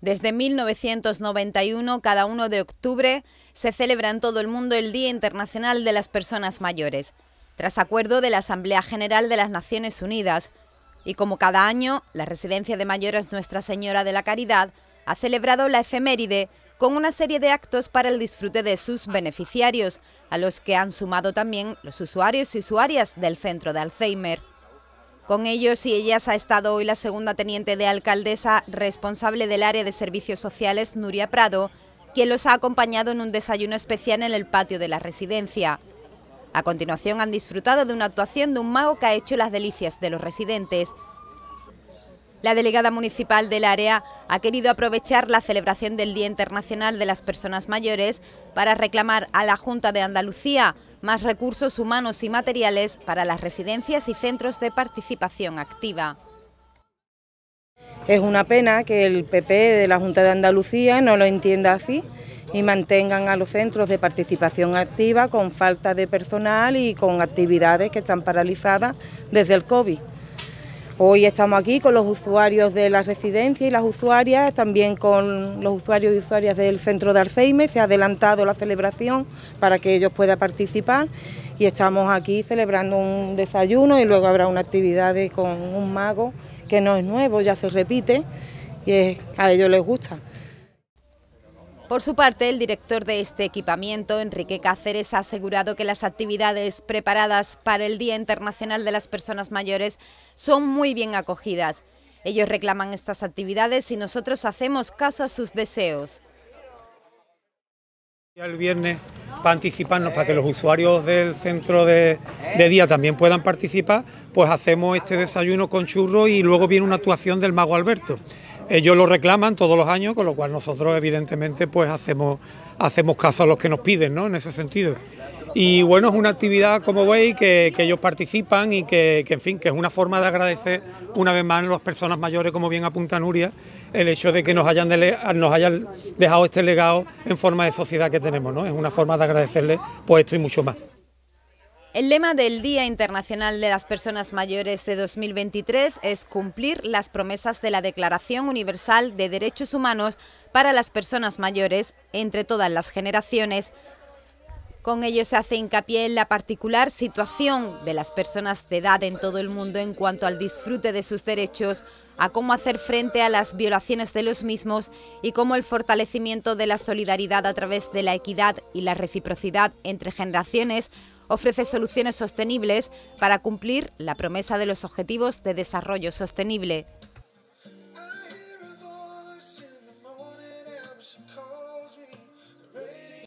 Desde 1991, cada 1 de octubre, se celebra en todo el mundo el Día Internacional de las Personas Mayores, tras acuerdo de la Asamblea General de las Naciones Unidas. Y como cada año, la Residencia de Mayores Nuestra Señora de la Caridad ha celebrado la efeméride con una serie de actos para el disfrute de sus beneficiarios, a los que han sumado también los usuarios y usuarias del Centro de Alzheimer. Con ellos y ellas ha estado hoy la segunda teniente de alcaldesa responsable del área de servicios sociales, Nuria Prado, quien los ha acompañado en un desayuno especial en el patio de la residencia. A continuación han disfrutado de una actuación de un mago que ha hecho las delicias de los residentes. La delegada municipal del área ha querido aprovechar la celebración del Día Internacional de las Personas Mayores para reclamar a la Junta de Andalucía más recursos humanos y materiales para las residencias y centros de participación activa. Es una pena que el PP de la Junta de Andalucía no lo entienda así y mantengan a los centros de participación activa con falta de personal y con actividades que están paralizadas desde el COVID. Hoy estamos aquí con los usuarios de la residencia y las usuarias, también con los usuarios y usuarias del centro de Alzheimer. Se ha adelantado la celebración para que ellos puedan participar y estamos aquí celebrando un desayuno y luego habrá una actividad con un mago que no es nuevo, ya se repite y a ellos les gusta. Por su parte, el director de este equipamiento, Enrique Cáceres, ha asegurado que las actividades preparadas para el Día Internacional de las Personas Mayores son muy bien acogidas. Ellos reclaman estas actividades y nosotros hacemos caso a sus deseos. viernes para anticiparnos, para que los usuarios del centro de, día también puedan participar, pues hacemos este desayuno con churros y luego viene una actuación del mago Alberto. Ellos lo reclaman todos los años, con lo cual nosotros evidentemente pues hacemos, hacemos caso a los que nos piden, ¿no? En ese sentido. Y bueno, es una actividad, como veis, que, ellos participan y que, en fin, que es una forma de agradecer una vez más a las personas mayores, como bien apunta Nuria, el hecho de que nos hayan, nos hayan dejado este legado en forma de sociedad que tenemos, ¿no? Es una forma de agradecerles pues esto y mucho más. El lema del Día Internacional de las Personas Mayores de 2023 es cumplir las promesas de la Declaración Universal de Derechos Humanos para las Personas Mayores entre todas las generaciones con ello se hace hincapié en la particular situación de las personas de edad en todo el mundo en cuanto al disfrute de sus derechos, a cómo hacer frente a las violaciones de los mismos y cómo el fortalecimiento de la solidaridad a través de la equidad y la reciprocidad entre generaciones ofrece soluciones sostenibles para cumplir la promesa de los Objetivos de Desarrollo Sostenible.